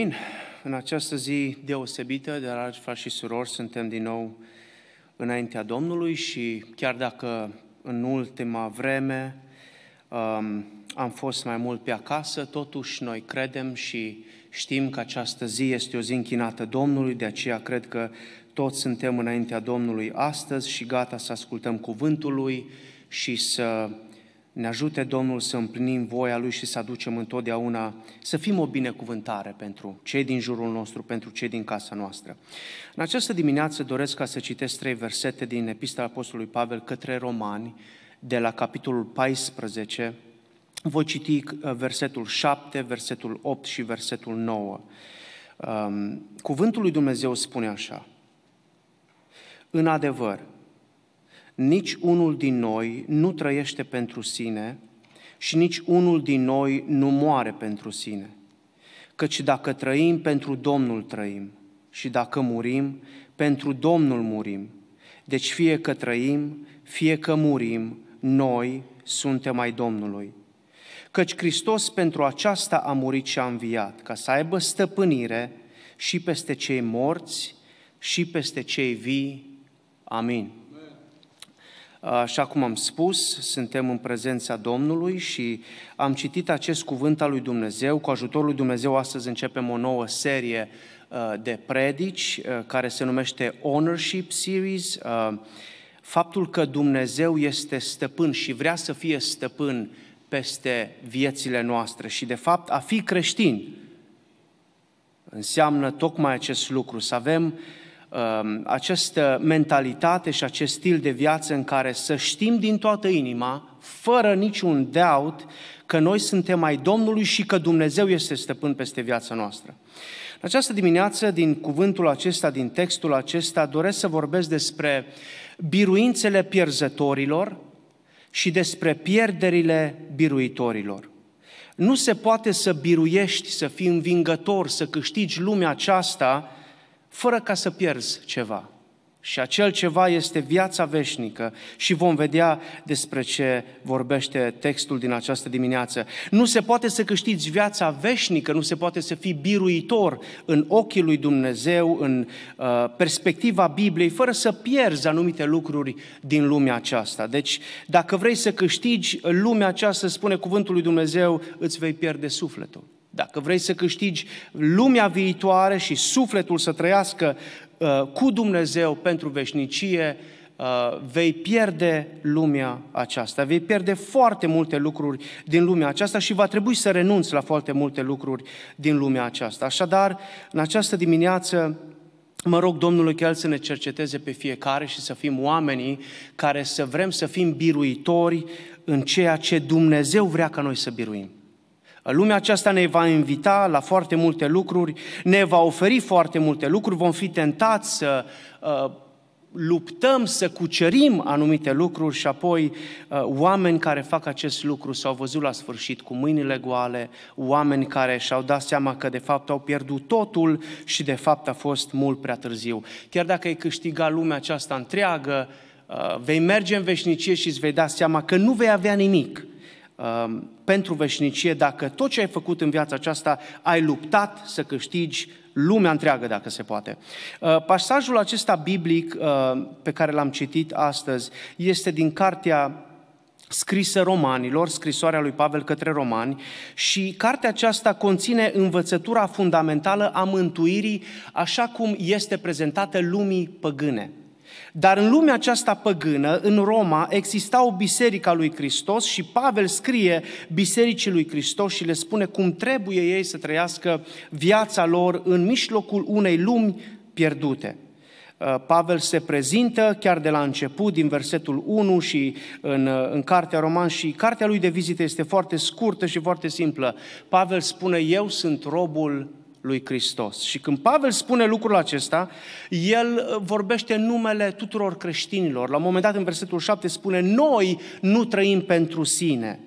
Amin. În această zi deosebită, dragi frați și surori, suntem din nou înaintea Domnului și chiar dacă în ultima vreme um, am fost mai mult pe acasă, totuși noi credem și știm că această zi este o zi închinată Domnului, de aceea cred că toți suntem înaintea Domnului astăzi și gata să ascultăm cuvântul Lui și să ne ajute Domnul să împlinim voia Lui și să aducem întotdeauna, să fim o binecuvântare pentru cei din jurul nostru, pentru cei din casa noastră. În această dimineață doresc ca să citesc trei versete din Epistola Apostolului Pavel către Romani, de la capitolul 14, voi citi uh, versetul 7, versetul 8 și versetul 9. Um, cuvântul lui Dumnezeu spune așa, În adevăr, nici unul din noi nu trăiește pentru sine și nici unul din noi nu moare pentru sine. Căci dacă trăim, pentru Domnul trăim, și dacă murim, pentru Domnul murim. Deci fie că trăim, fie că murim, noi suntem ai Domnului. Căci Hristos pentru aceasta a murit și a înviat, ca să aibă stăpânire și peste cei morți și peste cei vii. Amin. Așa cum am spus, suntem în prezența Domnului și am citit acest cuvânt al lui Dumnezeu. Cu ajutorul lui Dumnezeu astăzi începem o nouă serie uh, de predici uh, care se numește Ownership Series. Uh, faptul că Dumnezeu este stăpân și vrea să fie stăpân peste viețile noastre și de fapt a fi creștin înseamnă tocmai acest lucru, să avem uh, Um, această mentalitate și acest stil de viață în care să știm din toată inima, fără niciun doubt, că noi suntem ai Domnului și că Dumnezeu este stăpân peste viața noastră. În această dimineață, din cuvântul acesta, din textul acesta, doresc să vorbesc despre biruințele pierzătorilor și despre pierderile biruitorilor. Nu se poate să biruiești, să fii învingător, să câștigi lumea aceasta fără ca să pierzi ceva. Și acel ceva este viața veșnică și vom vedea despre ce vorbește textul din această dimineață. Nu se poate să câștigi viața veșnică, nu se poate să fii biruitor în ochii lui Dumnezeu, în uh, perspectiva Bibliei, fără să pierzi anumite lucruri din lumea aceasta. Deci, dacă vrei să câștigi lumea aceasta, spune cuvântul lui Dumnezeu, îți vei pierde sufletul. Dacă vrei să câștigi lumea viitoare și sufletul să trăiască uh, cu Dumnezeu pentru veșnicie, uh, vei pierde lumea aceasta. Vei pierde foarte multe lucruri din lumea aceasta și va trebui să renunți la foarte multe lucruri din lumea aceasta. Așadar, în această dimineață, Mă rog Domnului că El să ne cerceteze pe fiecare și să fim oamenii care să vrem să fim biruitori în ceea ce Dumnezeu vrea ca noi să biruim. Lumea aceasta ne va invita la foarte multe lucruri, ne va oferi foarte multe lucruri, vom fi tentați să uh, luptăm să cucerim anumite lucruri și apoi uh, oameni care fac acest lucru s-au văzut la sfârșit cu mâinile goale, oameni care și-au dat seama că de fapt au pierdut totul și de fapt a fost mult prea târziu. Chiar dacă ai câștiga lumea aceasta întreagă, uh, vei merge în veșnicie și îți vei da seama că nu vei avea nimic Um, pentru veșnicie dacă tot ce ai făcut în viața aceasta ai luptat să câștigi lumea întreagă, dacă se poate. Uh, pasajul acesta biblic uh, pe care l-am citit astăzi este din cartea scrisă romanilor, scrisoarea lui Pavel către romani și cartea aceasta conține învățătura fundamentală a mântuirii așa cum este prezentată lumii păgâne. Dar în lumea aceasta păgână, în Roma, exista o biserică a lui Hristos și Pavel scrie bisericii lui Hristos și le spune cum trebuie ei să trăiască viața lor în mijlocul unei lumi pierdute. Uh, Pavel se prezintă chiar de la început, din versetul 1 și în, uh, în Cartea Roman și Cartea lui de vizită este foarte scurtă și foarte simplă. Pavel spune, eu sunt robul lui Hristos. Și când Pavel spune lucrul acesta, el uh, vorbește numele tuturor creștinilor. La un moment dat, în versetul 7, spune, noi nu trăim pentru sine.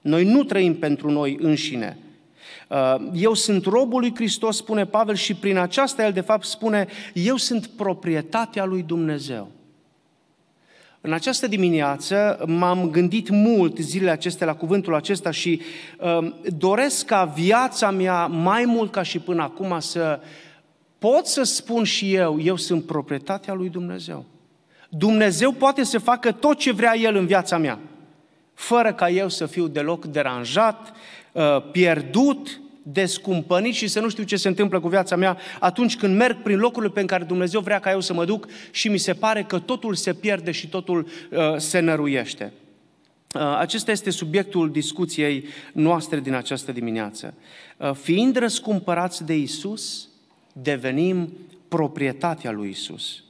Noi nu trăim pentru noi înșine. Uh, eu sunt robul lui Hristos, spune Pavel, și prin aceasta el de fapt spune, eu sunt proprietatea lui Dumnezeu. În această dimineață m-am gândit mult zilele acestea la cuvântul acesta și uh, doresc ca viața mea, mai mult ca și până acum, să pot să spun și eu, eu sunt proprietatea lui Dumnezeu. Dumnezeu poate să facă tot ce vrea El în viața mea, fără ca eu să fiu deloc deranjat, uh, pierdut descumpănit și să nu știu ce se întâmplă cu viața mea atunci când merg prin locurile pe care Dumnezeu vrea ca eu să mă duc și mi se pare că totul se pierde și totul uh, se năruiește. Uh, acesta este subiectul discuției noastre din această dimineață. Uh, fiind răscumpărați de Isus, devenim proprietatea lui Isus.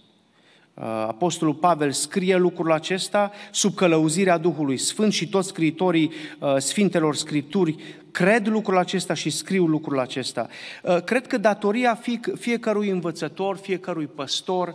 Uh, Apostolul Pavel scrie lucrul acesta sub călăuzirea Duhului Sfânt și toți scriitorii uh, Sfintelor Scripturi cred lucrul acesta și scriu lucrul acesta. Uh, cred că datoria fiecărui învățător, fiecărui păstor,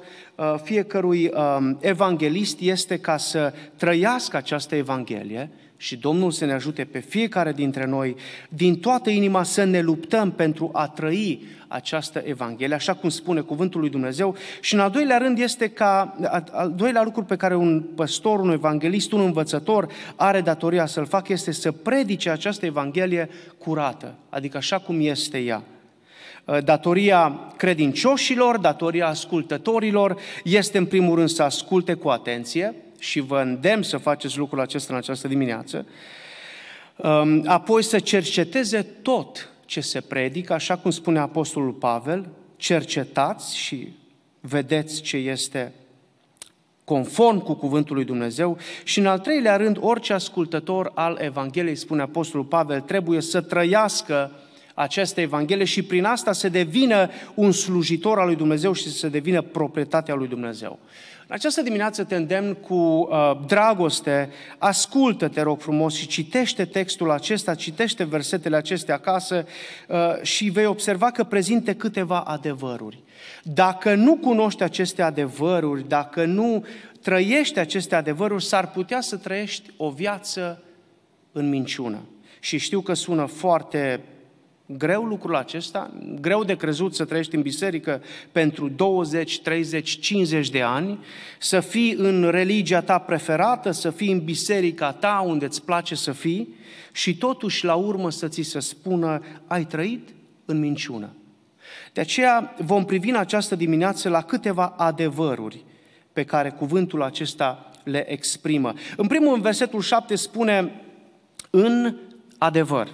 fiecărui um, evanghelist este ca să trăiască această Evanghelie, și Domnul să ne ajute pe fiecare dintre noi, din toată inima, să ne luptăm pentru a trăi această Evanghelie, așa cum spune Cuvântul lui Dumnezeu. Și în al doilea rând este ca, al doilea lucru pe care un păstor, un evanghelist, un învățător are datoria să-l facă, este să predice această Evanghelie curată, adică așa cum este ea uh, datoria credincioșilor, datoria ascultătorilor este în primul rând să asculte cu atenție, și vă îndemn să faceți lucrul acesta în această dimineață, um, apoi să cerceteze tot ce se predică, așa cum spune Apostolul Pavel, cercetați și vedeți ce este conform cu cuvântul lui Dumnezeu și în al treilea rând, orice ascultător al Evangheliei, spune Apostolul Pavel, trebuie să trăiască această Evanghelie și prin asta să devină un slujitor al lui Dumnezeu și să devină proprietatea lui Dumnezeu. În această dimineață te îndemn cu uh, dragoste, ascultă-te, rog frumos, și citește textul acesta, citește versetele acestea acasă uh, și vei observa că prezinte câteva adevăruri. Dacă nu cunoști aceste adevăruri, dacă nu trăiești aceste adevăruri, s-ar putea să trăiești o viață în minciună. Și știu că sună foarte Greu lucrul acesta, greu de crezut să trăiești în biserică pentru 20, 30, 50 de ani, să fii în religia ta preferată, să fii în biserica ta unde îți place să fii și totuși la urmă să ți se spună ai trăit în minciună. De aceea vom privi în această dimineață la câteva adevăruri pe care cuvântul acesta le exprimă. În primul, în versetul 7 spune, în adevăr.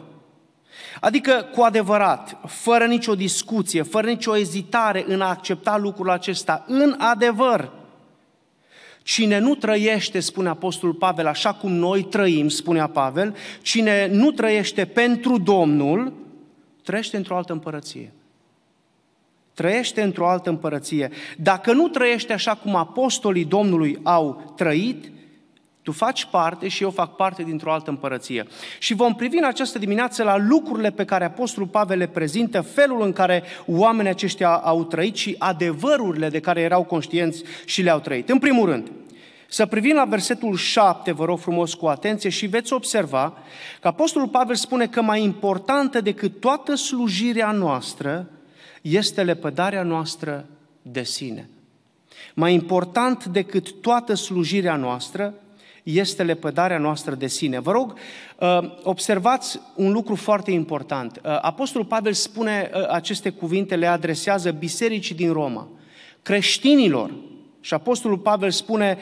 Adică, cu adevărat, fără nicio discuție, fără nicio ezitare în a accepta lucrul acesta, în adevăr, Cine nu trăiește, spune Apostolul Pavel, așa cum noi trăim, spunea Pavel, cine nu trăiește pentru Domnul, trăiește într-o altă împărăție. Trăiește într-o altă împărăție. Dacă nu trăiește așa cum apostolii Domnului au trăit, tu faci parte și eu fac parte dintr-o altă împărăție. Și vom privi în această dimineață la lucrurile pe care Apostolul Pavel le prezintă, felul în care oamenii aceștia au trăit și adevărurile de care erau conștienți și le-au trăit. În primul rând, să privim la versetul 7, vă rog frumos cu atenție, și veți observa că Apostolul Pavel spune că mai importantă decât toată slujirea noastră este lepădarea noastră de sine. Mai important decât toată slujirea noastră este lepădarea noastră de sine. Vă rog, uh, observați un lucru foarte important. Uh, Apostolul Pavel spune uh, aceste cuvinte, le adresează bisericii din Roma, creștinilor. Și Apostolul Pavel spune,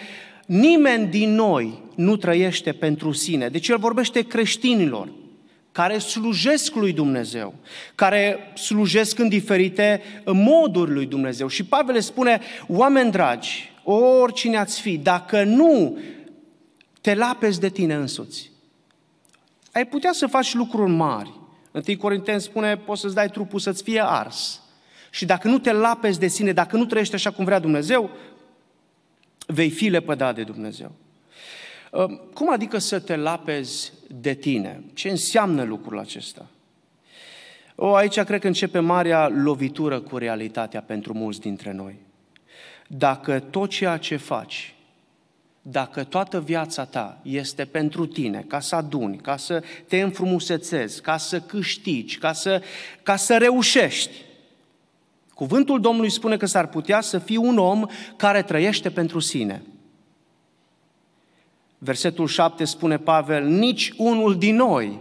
nimeni din noi nu trăiește pentru sine. Deci el vorbește creștinilor care slujesc lui Dumnezeu, care slujesc în diferite moduri lui Dumnezeu. Și Pavel le spune, oameni dragi, oricine ați fi, dacă nu te lapezi de tine însuți. Ai putea să faci lucruri mari. Întâi Corinteni spune, poți să-ți dai trupul să-ți fie ars. Și dacă nu te lapezi de sine, dacă nu trăiești așa cum vrea Dumnezeu, vei fi lepădat de Dumnezeu. Ă, cum adică să te lapezi de tine? Ce înseamnă lucrul acesta? O, aici cred că începe marea lovitură cu realitatea pentru mulți dintre noi. Dacă tot ceea ce faci dacă toată viața ta este pentru tine, ca să aduni, ca să te înfrumusețezi, ca să câștigi, ca să, ca să reușești, cuvântul Domnului spune că s-ar putea să fii un om care trăiește pentru sine. Versetul 7 spune Pavel, nici unul din noi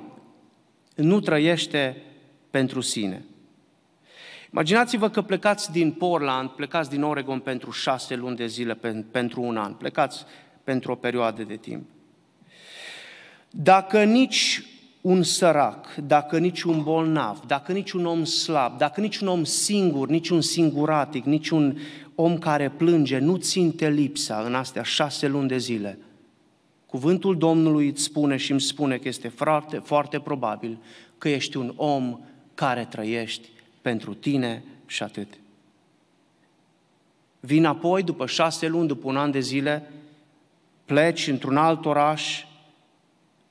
nu trăiește pentru sine. Imaginați-vă că plecați din Portland, plecați din Oregon pentru șase luni de zile, pentru un an, plecați pentru o perioadă de timp. Dacă nici un sărac, dacă nici un bolnav, dacă nici un om slab, dacă nici un om singur, nici un singuratic, nici un om care plânge, nu ținte lipsa în astea șase luni de zile, cuvântul Domnului îți spune și îmi spune că este foarte, foarte probabil că ești un om care trăiești pentru tine și atât. Vin apoi, după șase luni, după un an de zile, pleci într-un alt oraș,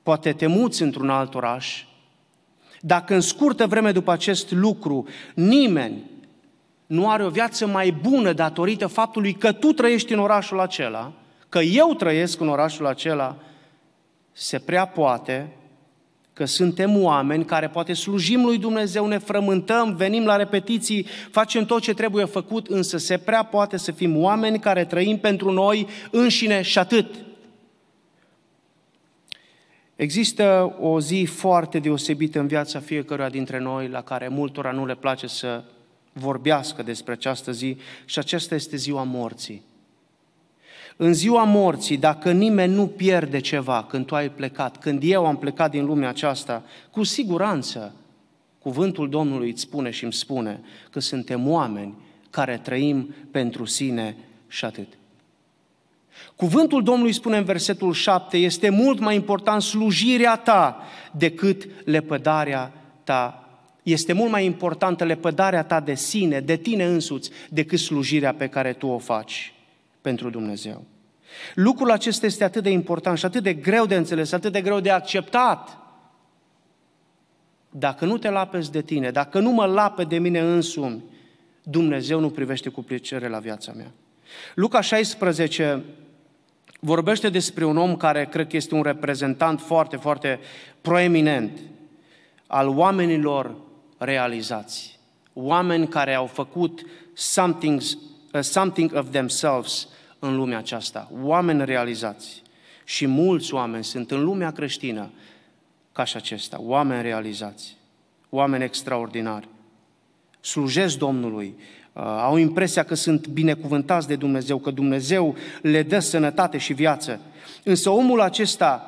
poate te muți într-un alt oraș, dacă în scurtă vreme după acest lucru nimeni nu are o viață mai bună datorită faptului că tu trăiești în orașul acela, că eu trăiesc în orașul acela, se prea poate că suntem oameni care poate slujim lui Dumnezeu, ne frământăm, venim la repetiții, facem tot ce trebuie făcut, însă se prea poate să fim oameni care trăim pentru noi înșine și atât. Există o zi foarte deosebită în viața fiecăruia dintre noi, la care multora nu le place să vorbească despre această zi, și aceasta este ziua morții. În ziua morții, dacă nimeni nu pierde ceva când tu ai plecat, când eu am plecat din lumea aceasta, cu siguranță cuvântul Domnului îți spune și îmi spune că suntem oameni care trăim pentru sine și atât. Cuvântul Domnului spune în versetul 7, este mult mai important slujirea ta decât lepădarea ta. Este mult mai importantă lepădarea ta de sine, de tine însuți, decât slujirea pe care tu o faci pentru Dumnezeu. Lucrul acesta este atât de important și atât de greu de înțeles, atât de greu de acceptat. Dacă nu te lapezi de tine, dacă nu mă lape de mine însumi, Dumnezeu nu privește cu plăcere la viața mea. Luca 16, vorbește despre un om care cred că este un reprezentant foarte, foarte proeminent al oamenilor realizați. Oameni care au făcut something, uh, something of themselves în lumea aceasta. Oameni realizați. Și mulți oameni sunt în lumea creștină ca și acesta. Oameni realizați. Oameni extraordinari. Slujesc Domnului Uh, au impresia că sunt binecuvântați de Dumnezeu, că Dumnezeu le dă sănătate și viață. Însă omul acesta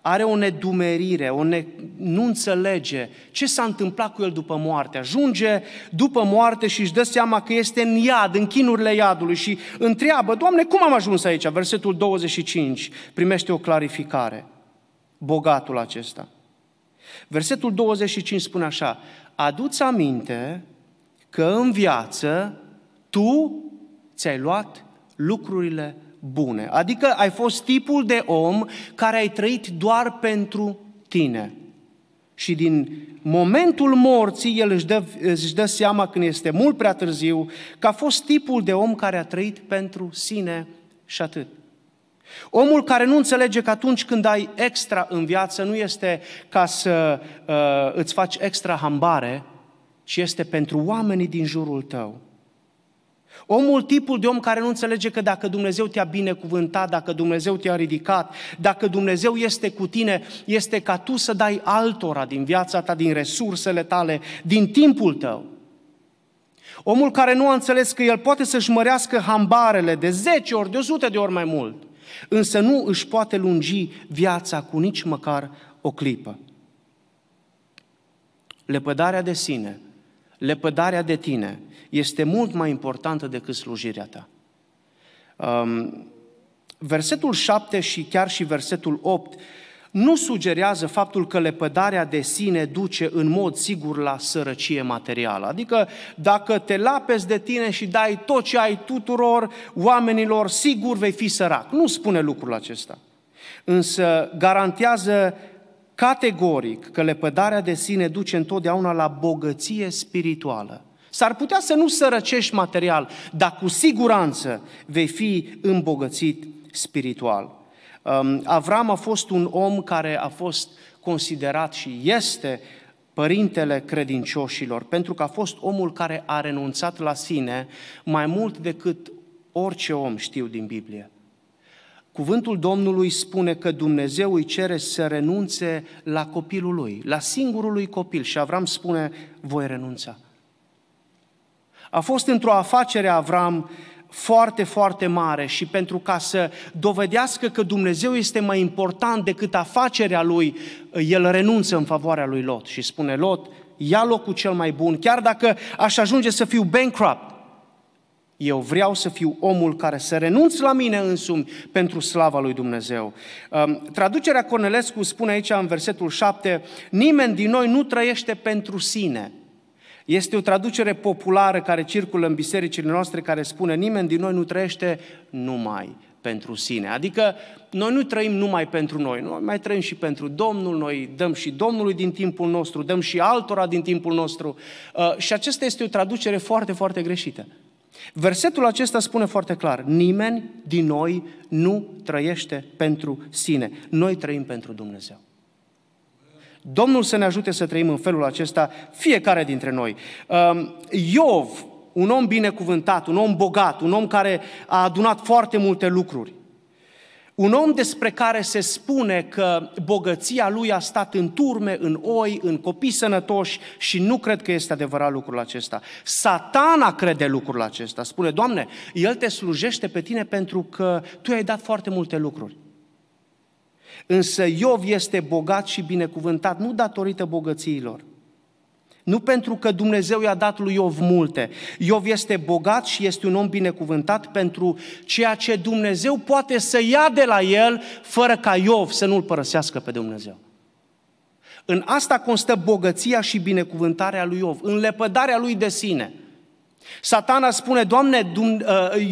are o nedumerire, o ne... nu înțelege ce s-a întâmplat cu el după moarte. Ajunge după moarte și își dă seama că este în iad, în chinurile iadului și întreabă, Doamne, cum am ajuns aici? Versetul 25 primește o clarificare. Bogatul acesta. Versetul 25 spune așa, aduți aminte că în viață tu ți-ai luat lucrurile bune. Adică ai fost tipul de om care ai trăit doar pentru tine. Și din momentul morții, el își dă, își dă seama când este mult prea târziu, că a fost tipul de om care a trăit pentru sine și atât. Omul care nu înțelege că atunci când ai extra în viață nu este ca să uh, îți faci extra hambare, ci este pentru oamenii din jurul tău. Omul, tipul de om care nu înțelege că dacă Dumnezeu te-a binecuvântat, dacă Dumnezeu te-a ridicat, dacă Dumnezeu este cu tine, este ca tu să dai altora din viața ta, din resursele tale, din timpul tău. Omul care nu a înțeles că el poate să-și mărească hambarele de 10 ori, de 100 de ori mai mult, însă nu își poate lungi viața cu nici măcar o clipă. Lepădarea de sine lepădarea de tine este mult mai importantă decât slujirea ta. Um, versetul 7 și chiar și versetul 8 nu sugerează faptul că lepădarea de sine duce în mod sigur la sărăcie materială. Adică dacă te lapezi de tine și dai tot ce ai tuturor oamenilor, sigur vei fi sărac. Nu spune lucrul acesta. Însă garantează categoric că lepădarea de sine duce întotdeauna la bogăție spirituală. S-ar putea să nu sărăcești material, dar cu siguranță vei fi îmbogățit spiritual. Um, Avram a fost un om care a fost considerat și este părintele credincioșilor, pentru că a fost omul care a renunțat la sine mai mult decât orice om știu din Biblie. Cuvântul Domnului spune că Dumnezeu îi cere să renunțe la copilul lui, la singurul lui copil. Și Avram spune, voi renunța. A fost într-o afacere Avram foarte, foarte mare și pentru ca să dovedească că Dumnezeu este mai important decât afacerea lui, el renunță în favoarea lui Lot și spune Lot, ia locul cel mai bun, chiar dacă aș ajunge să fiu bankrupt, eu vreau să fiu omul care să renunț la mine însumi pentru slava lui Dumnezeu. Um, traducerea Cornelescu spune aici în versetul 7, nimeni din noi nu trăiește pentru sine. Este o traducere populară care circulă în bisericile noastre care spune nimeni din noi nu trăiește numai pentru sine. Adică noi nu trăim numai pentru noi, noi mai trăim și pentru Domnul, noi dăm și Domnului din timpul nostru, dăm și altora din timpul nostru. Uh, și aceasta este o traducere foarte, foarte greșită. Versetul acesta spune foarte clar, nimeni din noi nu trăiește pentru sine. Noi trăim pentru Dumnezeu. Domnul să ne ajute să trăim în felul acesta fiecare dintre noi. Um, Iov, un om binecuvântat, un om bogat, un om care a adunat foarte multe lucruri, un om despre care se spune că bogăția lui a stat în turme, în oi, în copii sănătoși și nu cred că este adevărat lucrul acesta. Satana crede lucrul acesta. Spune, Doamne, el te slujește pe tine pentru că tu ai dat foarte multe lucruri. Însă Iov este bogat și binecuvântat nu datorită bogățiilor, nu pentru că Dumnezeu i-a dat lui Iov multe. Iov este bogat și este un om binecuvântat pentru ceea ce Dumnezeu poate să ia de la el fără ca Iov să nu-l părăsească pe Dumnezeu. În asta constă bogăția și binecuvântarea lui Iov, în lepădarea lui de sine. Satana spune, Doamne, uh,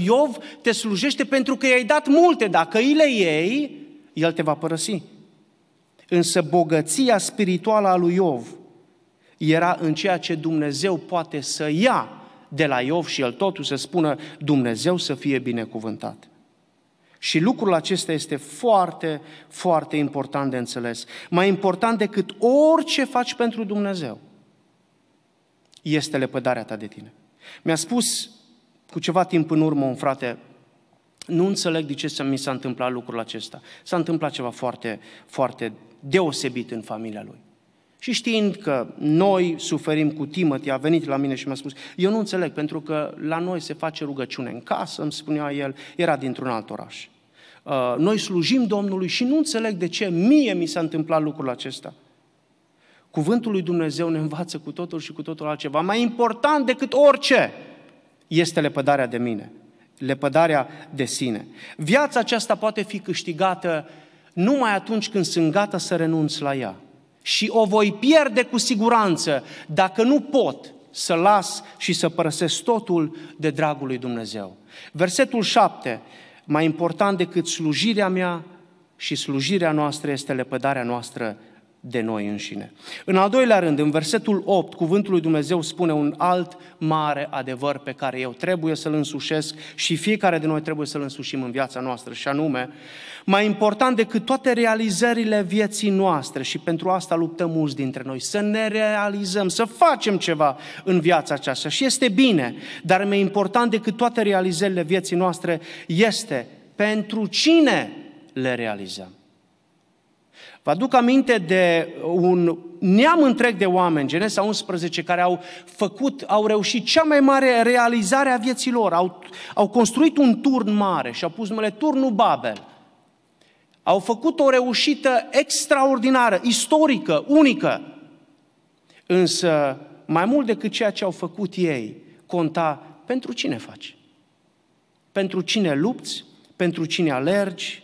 Iov te slujește pentru că i-ai dat multe, dacă îi le iei, el te va părăsi. Însă bogăția spirituală a lui Iov era în ceea ce Dumnezeu poate să ia de la Iov și el totul să spună Dumnezeu să fie binecuvântat. Și lucrul acesta este foarte, foarte important de înțeles. Mai important decât orice faci pentru Dumnezeu este lepădarea ta de tine. Mi-a spus cu ceva timp în urmă un frate, nu înțeleg de ce mi s-a întâmplat lucrul acesta. S-a întâmplat ceva foarte, foarte deosebit în familia lui. Și știind că noi suferim cu Timothy, a venit la mine și mi-a spus, eu nu înțeleg, pentru că la noi se face rugăciune în casă, îmi spunea el, era dintr-un alt oraș. Uh, noi slujim Domnului și nu înțeleg de ce mie mi s-a întâmplat lucrul acesta. Cuvântul lui Dumnezeu ne învață cu totul și cu totul altceva. Mai important decât orice este lepădarea de mine, lepădarea de sine. Viața aceasta poate fi câștigată numai atunci când sunt gata să renunț la ea și o voi pierde cu siguranță dacă nu pot să las și să părăsesc totul de dragul lui Dumnezeu. Versetul 7, mai important decât slujirea mea și slujirea noastră este lepădarea noastră de noi înșine. În al doilea rând, în versetul 8, cuvântul lui Dumnezeu spune un alt mare adevăr pe care eu trebuie să-l însușesc și fiecare de noi trebuie să-l însușim în viața noastră, și anume, mai important decât toate realizările vieții noastre și pentru asta luptăm mulți dintre noi, să ne realizăm, să facem ceva în viața aceasta și este bine, dar mai important decât toate realizările vieții noastre este pentru cine le realizăm. Vă aduc aminte de un neam întreg de oameni, Genesa 11, care au făcut, au reușit cea mai mare realizare a vieții lor. Au, au construit un turn mare și au pus numele Turnul Babel. Au făcut o reușită extraordinară, istorică, unică. Însă, mai mult decât ceea ce au făcut ei, conta pentru cine faci. Pentru cine lupți, pentru cine alergi,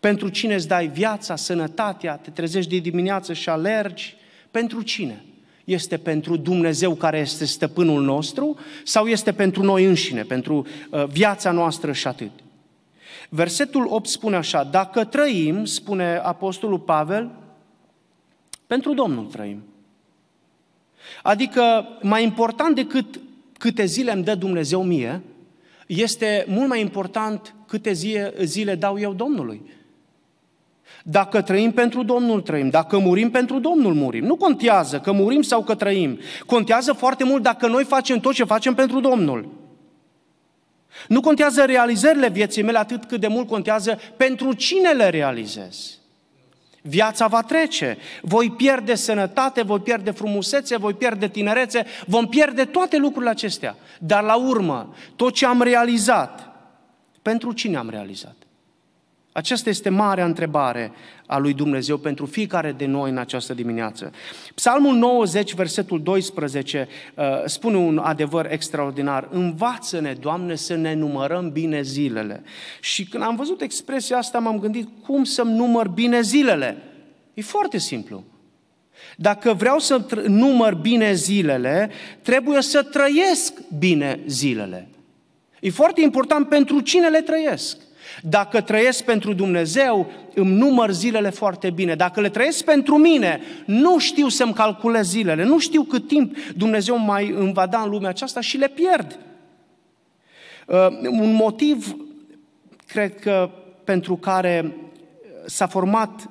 pentru cine îți dai viața, sănătatea, te trezești de dimineață și alergi? Pentru cine? Este pentru Dumnezeu care este stăpânul nostru sau este pentru noi înșine, pentru uh, viața noastră și atât? Versetul 8 spune așa, dacă trăim, spune Apostolul Pavel, pentru Domnul trăim. Adică mai important decât câte zile îmi dă Dumnezeu mie, este mult mai important câte zile, zile dau eu Domnului. Dacă trăim pentru Domnul, trăim. Dacă murim pentru Domnul, murim. Nu contează că murim sau că trăim. Contează foarte mult dacă noi facem tot ce facem pentru Domnul. Nu contează realizările vieții mele atât cât de mult contează pentru cine le realizez. Viața va trece. Voi pierde sănătate, voi pierde frumusețe, voi pierde tinerețe, vom pierde toate lucrurile acestea. Dar la urmă, tot ce am realizat, pentru cine am realizat? Aceasta este marea întrebare a lui Dumnezeu pentru fiecare de noi în această dimineață. Psalmul 90, versetul 12, uh, spune un adevăr extraordinar. Învață-ne, Doamne, să ne numărăm bine zilele. Și când am văzut expresia asta, m-am gândit cum să-mi număr bine zilele. E foarte simplu. Dacă vreau să număr bine zilele, trebuie să trăiesc bine zilele. E foarte important pentru cine le trăiesc. Dacă trăiesc pentru Dumnezeu, îmi număr zilele foarte bine. Dacă le trăiesc pentru mine, nu știu să-mi calculez zilele, nu știu cât timp Dumnezeu mai îmi va da în lumea aceasta și le pierd. Uh, un motiv, cred că, pentru care s-a format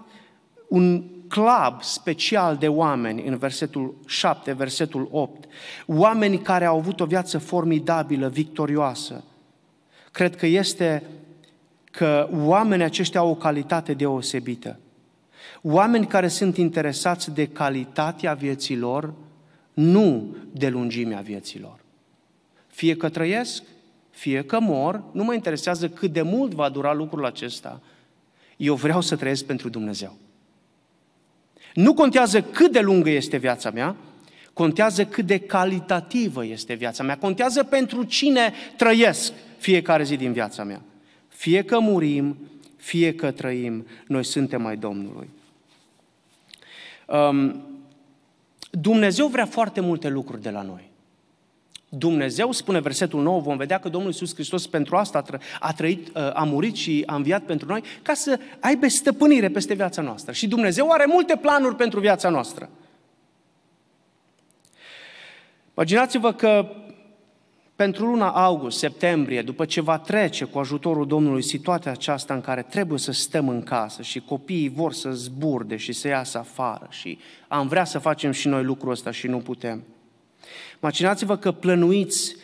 un club special de oameni în versetul 7, versetul 8. Oameni care au avut o viață formidabilă, victorioasă. Cred că este că oamenii aceștia au o calitate deosebită. Oameni care sunt interesați de calitatea vieții lor, nu de lungimea vieții lor. Fie că trăiesc, fie că mor, nu mă interesează cât de mult va dura lucrul acesta. Eu vreau să trăiesc pentru Dumnezeu. Nu contează cât de lungă este viața mea, contează cât de calitativă este viața mea, contează pentru cine trăiesc fiecare zi din viața mea. Fie că murim, fie că trăim, noi suntem mai Domnului. Um, Dumnezeu vrea foarte multe lucruri de la noi. Dumnezeu, spune versetul 9, vom vedea că Domnul Iisus Hristos pentru asta a trăit, uh, a murit și a înviat pentru noi, ca să aibă stăpânire peste viața noastră. Și Dumnezeu are multe planuri pentru viața noastră. Imaginați-vă că pentru luna august, septembrie, după ce va trece cu ajutorul Domnului situația aceasta în care trebuie să stăm în casă și copiii vor să zburde și să iasă afară și am vrea să facem și noi lucrul ăsta și nu putem. Imaginați-vă că plănuiți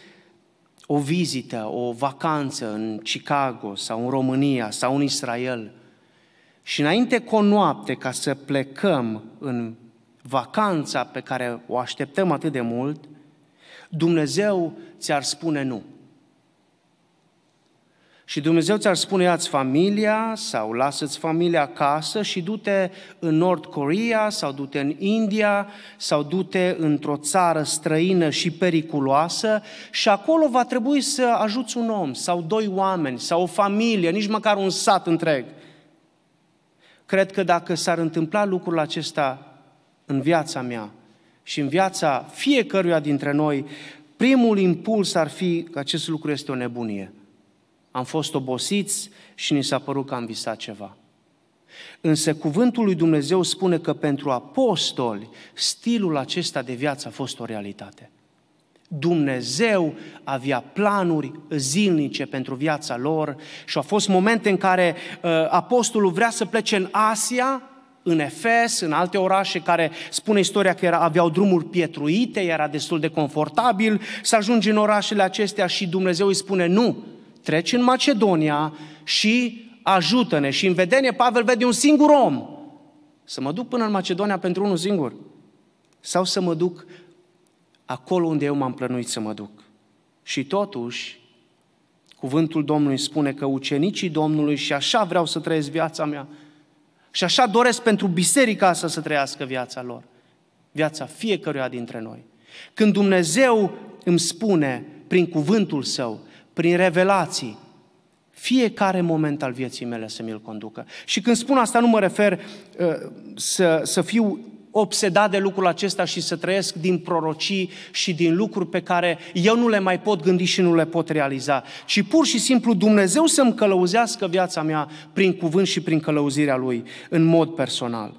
o vizită, o vacanță în Chicago sau în România sau în Israel și înainte cu o noapte ca să plecăm în vacanța pe care o așteptăm atât de mult – Dumnezeu ți-ar spune nu. Și Dumnezeu ți-ar spune, ia-ți familia sau lasă-ți familia acasă și du-te în Nord Korea sau du-te în India sau du-te într-o țară străină și periculoasă și acolo va trebui să ajuți un om sau doi oameni sau o familie, nici măcar un sat întreg. Cred că dacă s-ar întâmpla lucrul acesta în viața mea, și în viața fiecăruia dintre noi, primul impuls ar fi că acest lucru este o nebunie. Am fost obosiți și ni s-a părut că am visat ceva. Însă cuvântul lui Dumnezeu spune că pentru apostoli stilul acesta de viață a fost o realitate. Dumnezeu avea planuri zilnice pentru viața lor și au fost momente în care uh, apostolul vrea să plece în Asia, în Efes, în alte orașe care spune istoria că era, aveau drumuri pietruite, era destul de confortabil, să ajungi în orașele acestea și Dumnezeu îi spune nu, treci în Macedonia și ajută-ne. Și în vedenie Pavel vede un singur om. Să mă duc până în Macedonia pentru unul singur? Sau să mă duc acolo unde eu m-am plănuit să mă duc? Și totuși, cuvântul Domnului spune că ucenicii Domnului, și așa vreau să trăiesc viața mea, și așa doresc pentru biserica să se trăiască viața lor, viața fiecăruia dintre noi. Când Dumnezeu îmi spune prin cuvântul Său, prin revelații, fiecare moment al vieții mele să mi-l conducă. Și când spun asta, nu mă refer uh, să, să fiu obsedat de lucrul acesta și să trăiesc din prorocii și din lucruri pe care eu nu le mai pot gândi și nu le pot realiza, ci pur și simplu Dumnezeu să-mi călăuzească viața mea prin cuvânt și prin călăuzirea Lui în mod personal.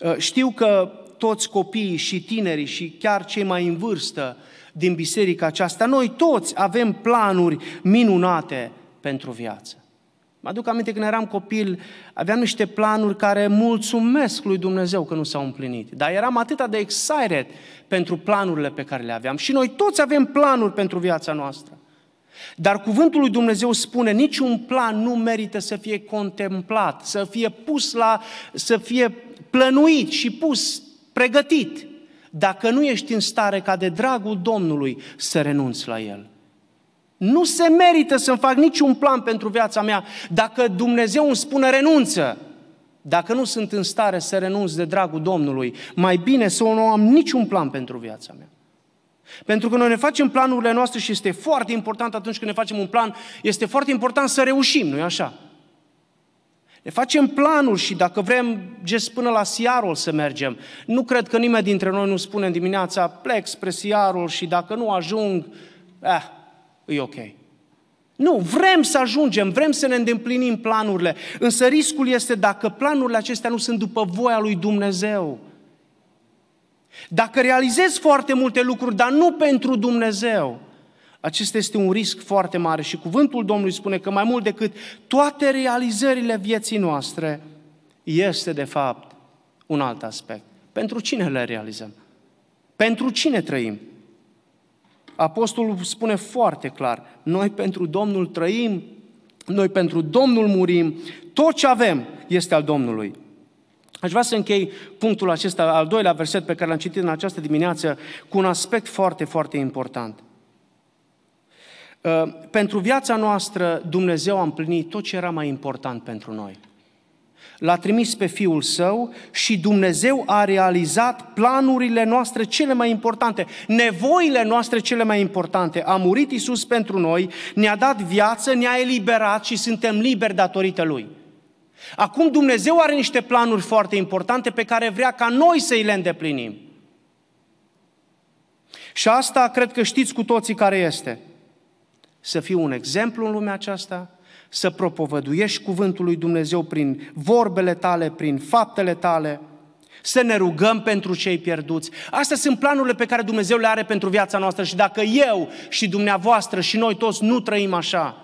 Uh, știu că toți copiii și tinerii și chiar cei mai în vârstă din biserica aceasta, noi toți avem planuri minunate pentru viață. Mă aduc aminte când eram copil, aveam niște planuri care mulțumesc lui Dumnezeu că nu s-au împlinit. Dar eram atât de excited pentru planurile pe care le aveam. Și noi toți avem planuri pentru viața noastră. Dar cuvântul lui Dumnezeu spune, niciun plan nu merită să fie contemplat, să fie pus la, să fie plănuit și pus, pregătit, dacă nu ești în stare ca de dragul Domnului să renunți la el. Nu se merită să-mi fac niciun plan pentru viața mea dacă Dumnezeu îmi spune renunță. Dacă nu sunt în stare să renunț de dragul Domnului, mai bine să nu am niciun plan pentru viața mea. Pentru că noi ne facem planurile noastre și este foarte important atunci când ne facem un plan, este foarte important să reușim, nu-i așa? Ne facem planul și dacă vrem, gest până la Siarul să mergem. Nu cred că nimeni dintre noi nu spune în dimineața, plec spre Siarul și dacă nu ajung, eh, e ok. Nu, vrem să ajungem, vrem să ne îndeplinim planurile, însă riscul este dacă planurile acestea nu sunt după voia lui Dumnezeu. Dacă realizezi foarte multe lucruri, dar nu pentru Dumnezeu, acesta este un risc foarte mare și cuvântul Domnului spune că mai mult decât toate realizările vieții noastre, este de fapt un alt aspect. Pentru cine le realizăm? Pentru cine trăim? Apostolul spune foarte clar, noi pentru Domnul trăim, noi pentru Domnul murim, tot ce avem este al Domnului. Aș vrea să închei punctul acesta, al doilea verset pe care l-am citit în această dimineață, cu un aspect foarte, foarte important. Ă, pentru viața noastră, Dumnezeu a împlinit tot ce era mai important pentru noi l-a trimis pe Fiul Său și Dumnezeu a realizat planurile noastre cele mai importante, nevoile noastre cele mai importante. A murit Isus pentru noi, ne-a dat viață, ne-a eliberat și suntem liberi datorită Lui. Acum Dumnezeu are niște planuri foarte importante pe care vrea ca noi să îi le îndeplinim. Și asta cred că știți cu toții care este. Să fiu un exemplu în lumea aceasta, să propovăduiești cuvântul lui Dumnezeu prin vorbele tale, prin faptele tale, să ne rugăm pentru cei pierduți. Astea sunt planurile pe care Dumnezeu le are pentru viața noastră și dacă eu și dumneavoastră și noi toți nu trăim așa,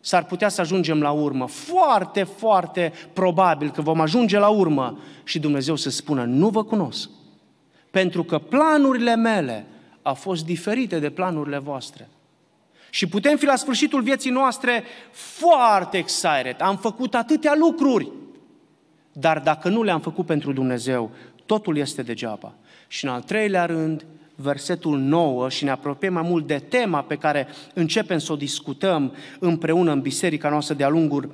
s-ar putea să ajungem la urmă. Foarte, foarte probabil că vom ajunge la urmă și Dumnezeu să spună, nu vă cunosc, pentru că planurile mele au fost diferite de planurile voastre. Și putem fi la sfârșitul vieții noastre foarte excited. Am făcut atâtea lucruri. Dar dacă nu le-am făcut pentru Dumnezeu, totul este degeaba. Și în al treilea rând, versetul 9 și ne apropiem mai mult de tema pe care începem să o discutăm împreună în biserica noastră de-a lungul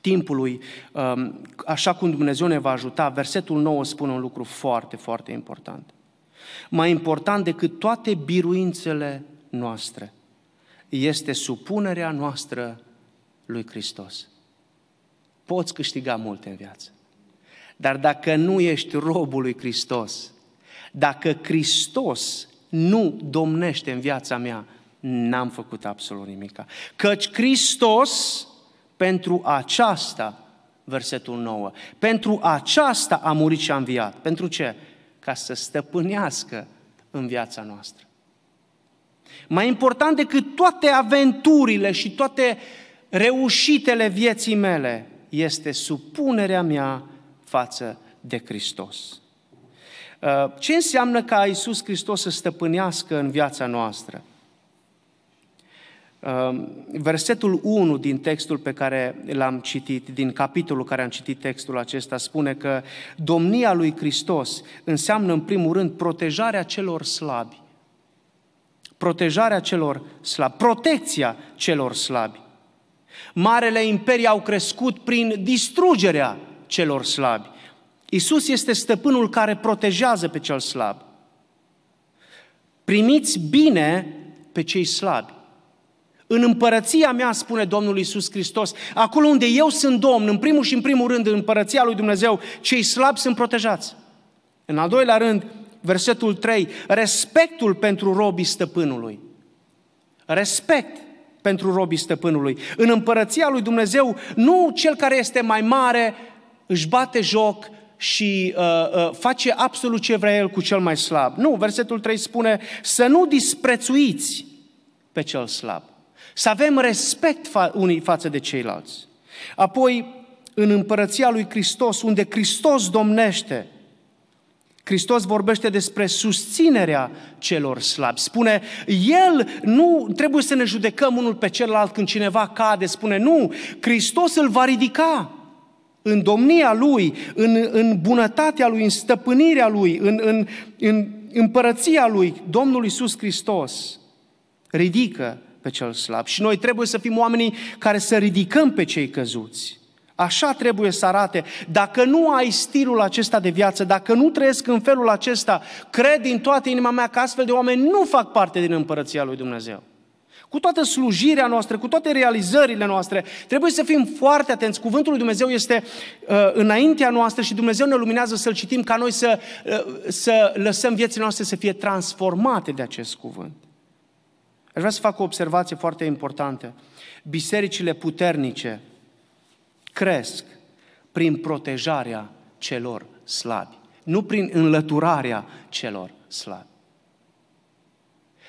timpului, um, așa cum Dumnezeu ne va ajuta, versetul 9 spune un lucru foarte, foarte important. Mai important decât toate biruințele noastre – este supunerea noastră lui Hristos. Poți câștiga multe în viață. Dar dacă nu ești robul lui Hristos, dacă Hristos nu domnește în viața mea, n-am făcut absolut nimic. Căci Hristos, pentru aceasta, versetul 9, pentru aceasta a murit și a înviat. Pentru ce? Ca să stăpânească în viața noastră. Mai important decât toate aventurile și toate reușitele vieții mele este supunerea mea față de Hristos. Uh, ce înseamnă ca Iisus Hristos să stăpânească în viața noastră? Uh, versetul 1 din textul pe care l-am citit, din capitolul care am citit textul acesta, spune că domnia lui Hristos înseamnă în primul rând protejarea celor slabi protejarea celor slabi, protecția celor slabi. Marele imperii au crescut prin distrugerea celor slabi. Isus este stăpânul care protejează pe cel slab. Primiți bine pe cei slabi. În împărăția mea, spune Domnul Isus Hristos, acolo unde eu sunt Domn, în primul și în primul rând, în împărăția lui Dumnezeu, cei slabi sunt protejați. În al doilea rând, versetul 3, respectul pentru robii stăpânului. Respect pentru robii stăpânului. În împărăția lui Dumnezeu, nu cel care este mai mare își bate joc și uh, uh, face absolut ce vrea el cu cel mai slab. Nu, versetul 3 spune să nu disprețuiți pe cel slab. Să avem respect fa- unii față de ceilalți. Apoi, în împărăția lui Hristos, unde Hristos domnește, Hristos vorbește despre susținerea celor slabi. Spune, El nu trebuie să ne judecăm unul pe celălalt când cineva cade. Spune, nu, Hristos îl va ridica în domnia Lui, în, în bunătatea Lui, în stăpânirea Lui, în, în, în împărăția Lui, Domnul Iisus Hristos. Ridică pe cel slab. Și noi trebuie să fim oamenii care să ridicăm pe cei căzuți. Așa trebuie să arate. Dacă nu ai stilul acesta de viață, dacă nu trăiesc în felul acesta, cred din toată inima mea că astfel de oameni nu fac parte din împărăția lui Dumnezeu. Cu toată slujirea noastră, cu toate realizările noastre, trebuie să fim foarte atenți. Cuvântul lui Dumnezeu este uh, înaintea noastră și Dumnezeu ne luminează să-l citim ca noi să, uh, să lăsăm viețile noastre să fie transformate de acest cuvânt. Aș vrea să fac o observație foarte importantă. Bisericile puternice cresc prin protejarea celor slabi, nu prin înlăturarea celor slabi.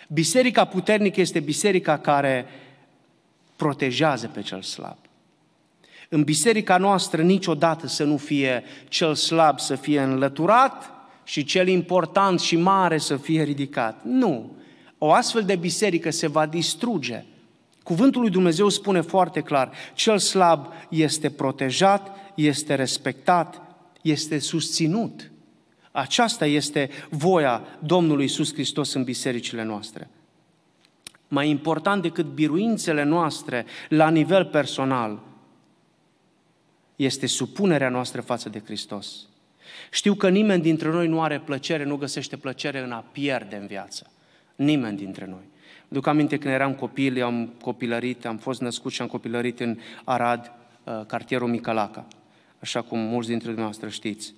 Biserica puternică este biserica care protejează pe cel slab. În biserica noastră niciodată să nu fie cel slab să fie înlăturat și cel important și mare să fie ridicat. Nu. O astfel de biserică se va distruge Cuvântul lui Dumnezeu spune foarte clar, cel slab este protejat, este respectat, este susținut. Aceasta este voia Domnului Iisus Hristos în bisericile noastre. Mai important decât biruințele noastre la nivel personal, este supunerea noastră față de Hristos. Știu că nimeni dintre noi nu are plăcere, nu găsește plăcere în a pierde în viață. Nimeni dintre noi. Duc aminte când eram copil, eu am copilărit, am fost născut și am copilărit în Arad, uh, cartierul Micalaca, așa cum mulți dintre dumneavoastră știți.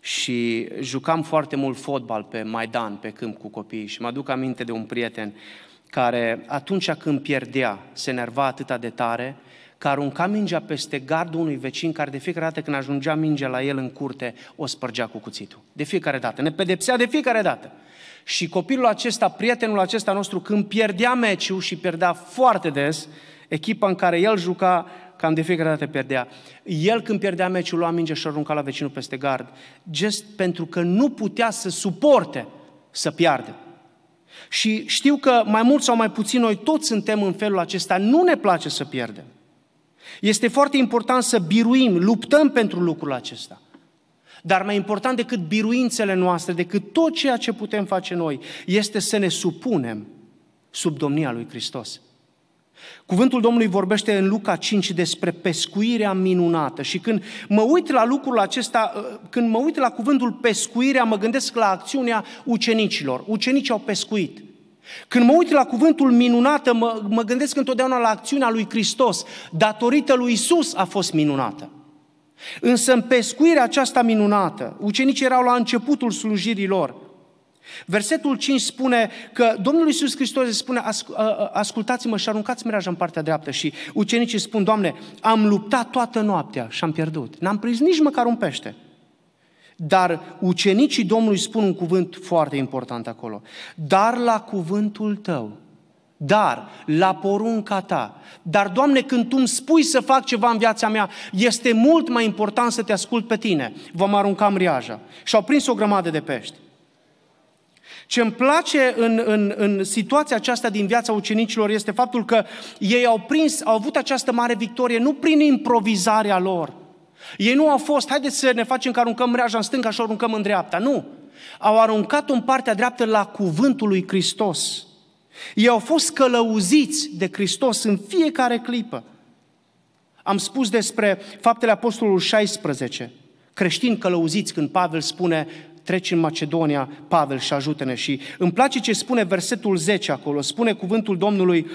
Și jucam foarte mult fotbal pe Maidan, pe câmp cu copiii și mă aduc aminte de un prieten care atunci când pierdea, se nerva atâta de tare, că arunca mingea peste gardul unui vecin care de fiecare dată când ajungea mingea la el în curte, o spărgea cu cuțitul. De fiecare dată. Ne pedepsea de fiecare dată. Și copilul acesta, prietenul acesta nostru, când pierdea meciul și pierdea foarte des, echipa în care el juca, cam de fiecare dată pierdea. El când pierdea meciul, lua minge și arunca la vecinul peste gard, gest pentru că nu putea să suporte să piardă. Și știu că mai mult sau mai puțin noi toți suntem în felul acesta, nu ne place să pierdem. Este foarte important să biruim, luptăm pentru lucrul acesta. Dar mai important decât biruințele noastre, decât tot ceea ce putem face noi, este să ne supunem sub domnia lui Hristos. Cuvântul Domnului vorbește în Luca 5 despre pescuirea minunată și când mă uit la lucrul acesta, ă, când mă uit la cuvântul pescuirea, mă gândesc la acțiunea ucenicilor. Ucenicii au pescuit. Când mă uit la cuvântul minunată, mă, mă gândesc întotdeauna la acțiunea lui Hristos. Datorită lui Isus a fost minunată. Însă în pescuirea aceasta minunată, ucenicii erau la începutul slujirii lor. Versetul 5 spune că Domnul Iisus Hristos spune, ascultați-mă și aruncați mreaja în partea dreaptă. Și ucenicii spun, Doamne, am luptat toată noaptea și am pierdut. N-am prins nici măcar un pește. Dar ucenicii Domnului spun un cuvânt foarte important acolo. Dar la cuvântul tău dar la porunca ta. Dar, Doamne, când Tu îmi spui să fac ceva în viața mea, este mult mai important să te ascult pe Tine. Vom arunca mriaja. Și au prins o grămadă de pești. Ce îmi place în, în, în situația aceasta din viața ucenicilor este faptul că ei au prins, au avut această mare victorie nu prin improvizarea lor. Ei nu au fost, haideți să ne facem că aruncăm mreaja în stânga și o aruncăm în dreapta. Nu. Au aruncat-o în partea dreaptă la cuvântul lui Hristos. Ei au fost călăuziți de Hristos în fiecare clipă. Am spus despre faptele Apostolului 16, creștini călăuziți când Pavel spune treci în Macedonia, Pavel și ajută-ne. Și îmi place ce spune versetul 10 acolo, spune cuvântul Domnului,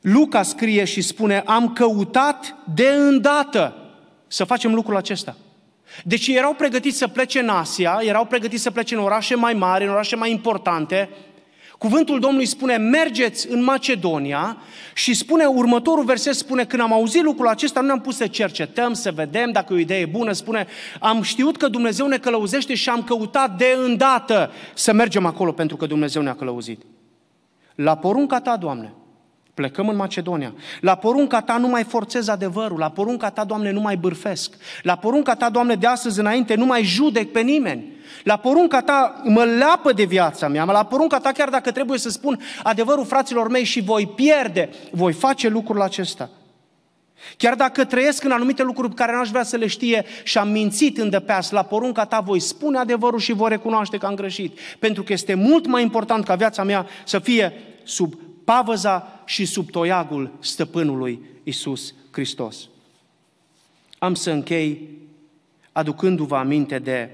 Luca scrie și spune, am căutat de îndată să facem lucrul acesta. Deci erau pregătiți să plece în Asia, erau pregătiți să plece în orașe mai mari, în orașe mai importante, Cuvântul Domnului spune, mergeți în Macedonia și spune, următorul verset spune, când am auzit lucrul acesta, nu ne-am pus să cercetăm, să vedem dacă e o idee bună, spune, am știut că Dumnezeu ne călăuzește și am căutat de îndată să mergem acolo pentru că Dumnezeu ne-a călăuzit. La porunca ta, Doamne, Plecăm în Macedonia. La porunca ta nu mai forțez adevărul, la porunca ta, Doamne, nu mai bârfesc. La porunca ta, Doamne, de astăzi înainte nu mai judec pe nimeni. La porunca ta mă leapă de viața mea, la porunca ta chiar dacă trebuie să spun adevărul fraților mei și voi pierde, voi face lucrul acesta. Chiar dacă trăiesc în anumite lucruri pe care n-aș vrea să le știe și am mințit în depeas, la porunca ta voi spune adevărul și voi recunoaște că am greșit. Pentru că este mult mai important ca viața mea să fie sub pavăza și sub toiagul stăpânului Isus Hristos. Am să închei aducându-vă aminte de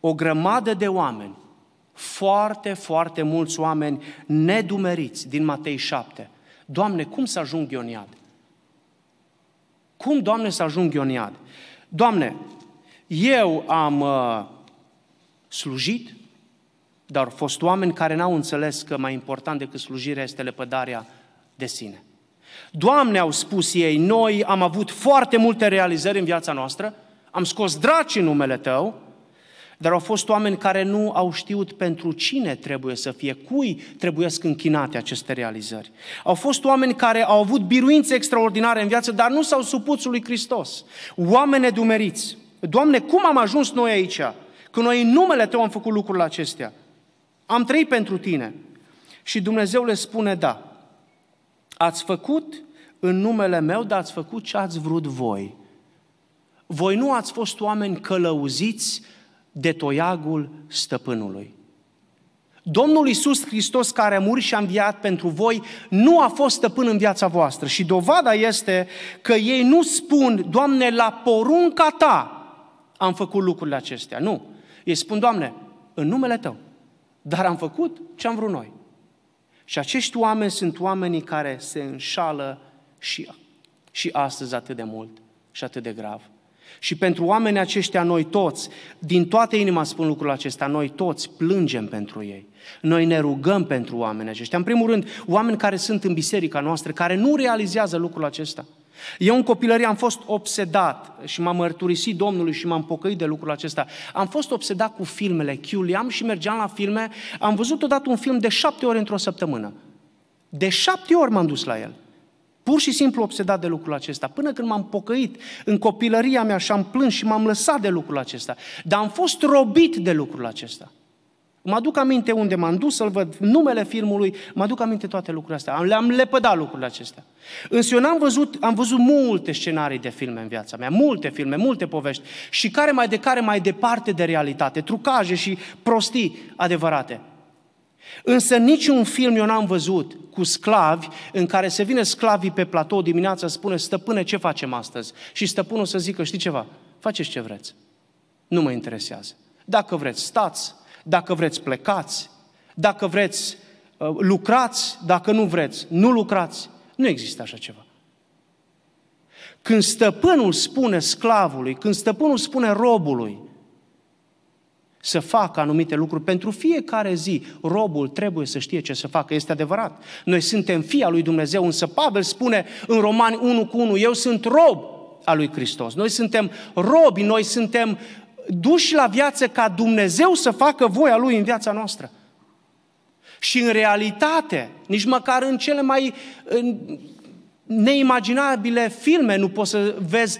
o grămadă de oameni, foarte, foarte mulți oameni nedumeriți din Matei 7. Doamne, cum să ajung eu Cum, Doamne, să ajung eu Doamne, eu am uh, slujit, dar au fost oameni care n-au înțeles că mai important decât slujirea este lepădarea de sine. Doamne, au spus ei, noi am avut foarte multe realizări în viața noastră, am scos draci în numele Tău, dar au fost oameni care nu au știut pentru cine trebuie să fie, cui trebuie să închinate aceste realizări. Au fost oameni care au avut biruințe extraordinare în viață, dar nu s-au supus lui Hristos. Oameni nedumeriți. Doamne, cum am ajuns noi aici? Că noi în numele Tău am făcut lucrurile acestea. Am trei pentru tine. Și Dumnezeu le spune, da, ați făcut în numele meu, dar ați făcut ce ați vrut voi. Voi nu ați fost oameni călăuziți de toiagul stăpânului. Domnul Iisus Hristos care a murit și a înviat pentru voi nu a fost stăpân în viața voastră și dovada este că ei nu spun, Doamne, la porunca Ta am făcut lucrurile acestea. Nu. Ei spun, Doamne, în numele Tău dar am făcut ce am vrut noi. Și acești oameni sunt oamenii care se înșală și, și astăzi atât de mult și atât de grav. Și pentru oamenii aceștia, noi toți, din toată inima spun lucrul acesta, noi toți plângem pentru ei. Noi ne rugăm pentru oamenii aceștia. În primul rând, oameni care sunt în biserica noastră, care nu realizează lucrul acesta – eu în copilărie am fost obsedat și m-am mărturisit Domnului și m-am pocăit de lucrul acesta. Am fost obsedat cu filmele, chiuliam și mergeam la filme. Am văzut odată un film de șapte ori într-o săptămână. De șapte ori m-am dus la el. Pur și simplu obsedat de lucrul acesta. Până când m-am pocăit în copilăria mea și am plâns și m-am lăsat de lucrul acesta. Dar am fost robit de lucrul acesta. Mă aduc aminte unde m-am dus să-l văd, numele filmului, mă aduc aminte toate lucrurile astea. Le-am lepădat lucrurile acestea. Însă eu n-am văzut, am văzut multe scenarii de filme în viața mea, multe filme, multe povești și care mai de care mai departe de realitate, trucaje și prostii adevărate. Însă niciun film eu n-am văzut cu sclavi în care se vine sclavii pe platou dimineața, spune, stăpâne, ce facem astăzi? Și stăpânul să zică, știi ceva, faceți ce vreți. Nu mă interesează. Dacă vreți, stați, dacă vreți, plecați. Dacă vreți, uh, lucrați. Dacă nu vreți, nu lucrați. Nu există așa ceva. Când stăpânul spune sclavului, când stăpânul spune robului să facă anumite lucruri, pentru fiecare zi robul trebuie să știe ce să facă, este adevărat. Noi suntem fii al lui Dumnezeu, însă Pavel spune în Romani 1 cu 1, eu sunt rob al lui Hristos. Noi suntem robi, noi suntem duși la viață ca Dumnezeu să facă voia Lui în viața noastră. Și în realitate, nici măcar în cele mai neimaginabile filme nu poți să vezi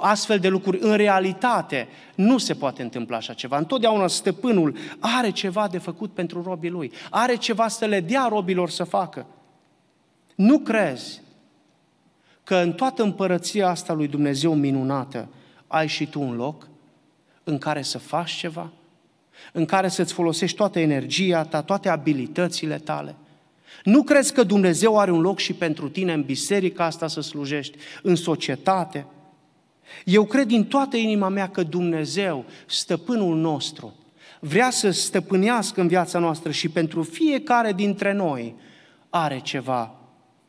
astfel de lucruri. În realitate nu se poate întâmpla așa ceva. Întotdeauna stăpânul are ceva de făcut pentru robii lui. Are ceva să le dea robilor să facă. Nu crezi că în toată împărăția asta lui Dumnezeu minunată ai și tu un loc? în care să faci ceva, în care să-ți folosești toată energia ta, toate abilitățile tale. Nu crezi că Dumnezeu are un loc și pentru tine în biserica asta să slujești, în societate? Eu cred din toată inima mea că Dumnezeu, stăpânul nostru, vrea să stăpânească în viața noastră și pentru fiecare dintre noi are ceva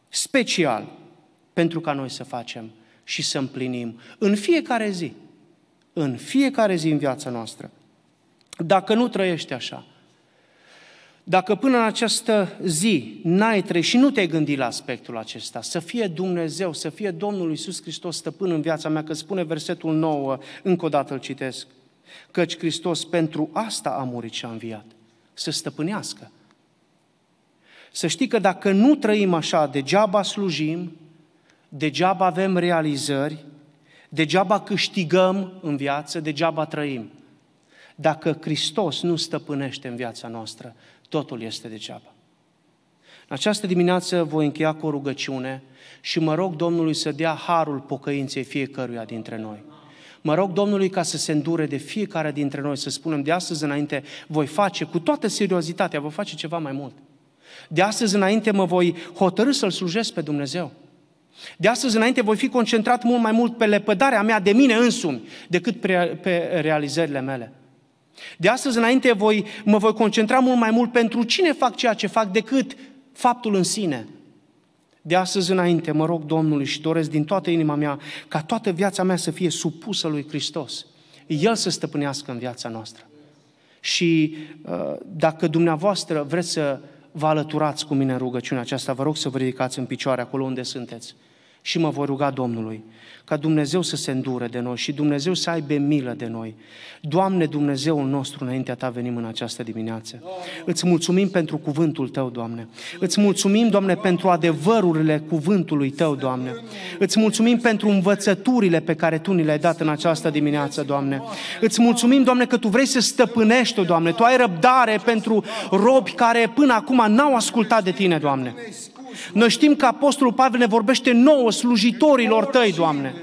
special pentru ca noi să facem și să împlinim în fiecare zi în fiecare zi în viața noastră. Dacă nu trăiești așa, dacă până în această zi n-ai trăit și nu te-ai gândit la aspectul acesta, să fie Dumnezeu, să fie Domnul Iisus Hristos stăpân în viața mea, că spune versetul 9, încă o dată îl citesc, căci Hristos pentru asta a murit și a înviat, să stăpânească. Să știi că dacă nu trăim așa, degeaba slujim, degeaba avem realizări, Degeaba câștigăm în viață, degeaba trăim. Dacă Hristos nu stăpânește în viața noastră, totul este degeaba. În această dimineață voi încheia cu o rugăciune și mă rog Domnului să dea harul pocăinței fiecăruia dintre noi. Mă rog Domnului ca să se îndure de fiecare dintre noi, să spunem de astăzi înainte, voi face cu toată seriozitatea, voi face ceva mai mult. De astăzi înainte mă voi hotărâ să-L slujesc pe Dumnezeu. De astăzi înainte voi fi concentrat mult mai mult pe lepădarea mea de mine însumi decât pe realizările mele. De astăzi înainte voi, mă voi concentra mult mai mult pentru cine fac ceea ce fac decât faptul în sine. De astăzi înainte mă rog Domnului și doresc din toată inima mea ca toată viața mea să fie supusă lui Hristos. El să stăpânească în viața noastră. Și uh, dacă dumneavoastră vreți să vă alăturați cu mine în rugăciunea aceasta, vă rog să vă ridicați în picioare acolo unde sunteți și mă voi ruga Domnului ca Dumnezeu să se îndure de noi și Dumnezeu să aibă milă de noi. Doamne Dumnezeul nostru, înaintea Ta venim în această dimineață. Îți mulțumim pentru cuvântul Tău, Doamne. Îți mulțumim, Doamne, pentru adevărurile cuvântului Tău, Doamne. Îți mulțumim pentru învățăturile pe care Tu ni le-ai dat în această dimineață, Doamne. Îți mulțumim, Doamne, că Tu vrei să stăpânești, Doamne. Tu ai răbdare pentru robi care până acum n-au ascultat de Tine, Doamne. Noi știm că Apostolul Pavel ne vorbește nouă slujitorilor tăi, Doamne.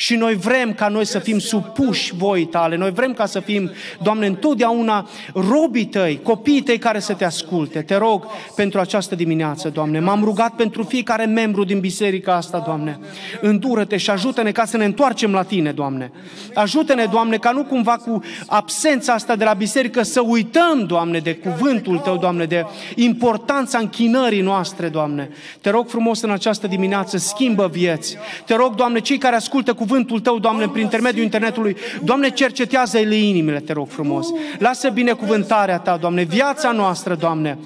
Și noi vrem ca noi să fim supuși voi tale, noi vrem ca să fim, Doamne, întotdeauna robii tăi, copiii tăi care să te asculte. Te rog pentru această dimineață, Doamne. M-am rugat pentru fiecare membru din biserica asta, Doamne. Îndură-te și ajută-ne ca să ne întoarcem la tine, Doamne. Ajută-ne, Doamne, ca nu cumva cu absența asta de la biserică să uităm, Doamne, de cuvântul tău, Doamne, de importanța închinării noastre, Doamne. Te rog frumos în această dimineață, schimbă vieți. Te rog, Doamne, cei care ascultă cuvântul cuvântul Tău, Doamne, prin intermediul internetului. Doamne, cercetează-le inimile, te rog frumos. Lasă binecuvântarea Ta, Doamne, viața noastră, Doamne.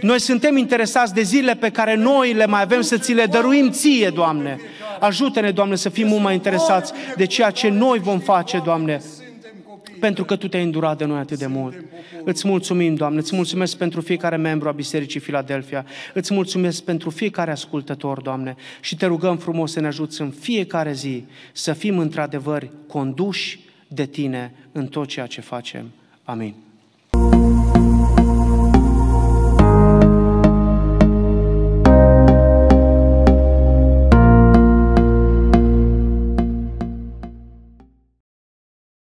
Noi suntem interesați de zilele pe care noi le mai avem să ți le dăruim Ție, Doamne. Ajută-ne, Doamne, să fim mult mai interesați de ceea ce noi vom face, Doamne, pentru că Tu te-ai îndurat de noi atât de mult. Îți mulțumim, Doamne, îți mulțumesc pentru fiecare membru a Bisericii Filadelfia, îți mulțumesc pentru fiecare ascultător, Doamne, și te rugăm frumos să ne ajuți în fiecare zi să fim într-adevăr conduși de Tine în tot ceea ce facem. Amin.